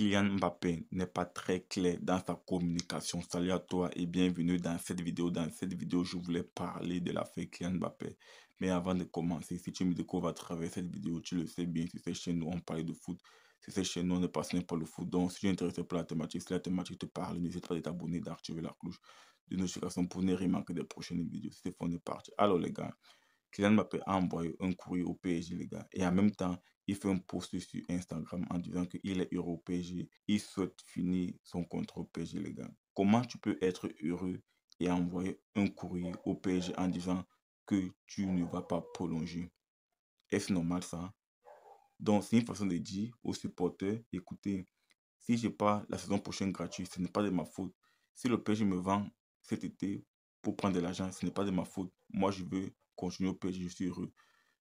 Kylian Mbappé n'est pas très clair dans sa communication. Salut à toi et bienvenue dans cette vidéo. Dans cette vidéo, je voulais parler de l'affaire Kylian Mbappé. Mais avant de commencer, si tu me découvres à travers cette vidéo, tu le sais bien, si c'est chez nous, on parle de foot. c'est chez nous, on est passionné par le foot. Donc, si tu es intéressé par la thématique, si la thématique te parle, n'hésite pas à t'abonner, d'activer la cloche de notification pour ne rien manquer des prochaines vidéos. C'est fondé parti Alors, les gars, Kylian Mbappé a envoyé un courrier au PSG, les gars. Et en même temps, il fait un post sur Instagram en disant qu'il est heureux au PSG, il souhaite finir son contrat au PSG, les gars. Comment tu peux être heureux et envoyer un courrier au PSG en disant que tu ne vas pas prolonger Est-ce normal ça Donc, c'est une façon de dire aux supporters écoutez, si je pas la saison prochaine gratuite, ce n'est pas de ma faute. Si le PSG me vend cet été pour prendre de l'argent, ce n'est pas de ma faute. Moi, je veux continuer au PSG, je suis heureux.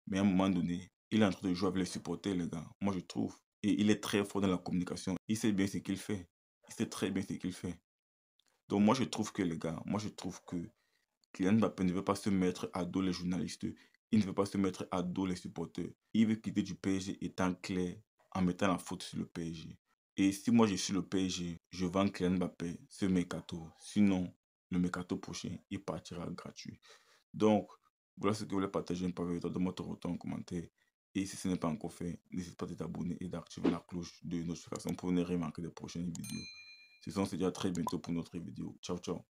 Mais à un moment donné, il est en train de jouer avec les supporters, les gars. Moi, je trouve. Et il est très fort dans la communication. Il sait bien ce qu'il fait. Il sait très bien ce qu'il fait. Donc, moi, je trouve que, les gars, moi, je trouve que Kylian Mbappé ne veut pas se mettre à dos les journalistes. Il ne veut pas se mettre à dos les supporters. Il veut quitter du PSG étant clair, en mettant la faute sur le PSG. Et si moi, je suis le PSG, je vends Kylian Mbappé ce mercato. Sinon, le mercato prochain, il partira gratuit. Donc, voilà ce que je voulais partager. Ne pas de retour en commentaire. Et si ce n'est pas encore fait, n'hésite pas à t'abonner et d'activer la cloche de notification pour ne rien manquer des prochaines vidéos. Ce sont déjà très bientôt pour notre vidéo. Ciao, ciao.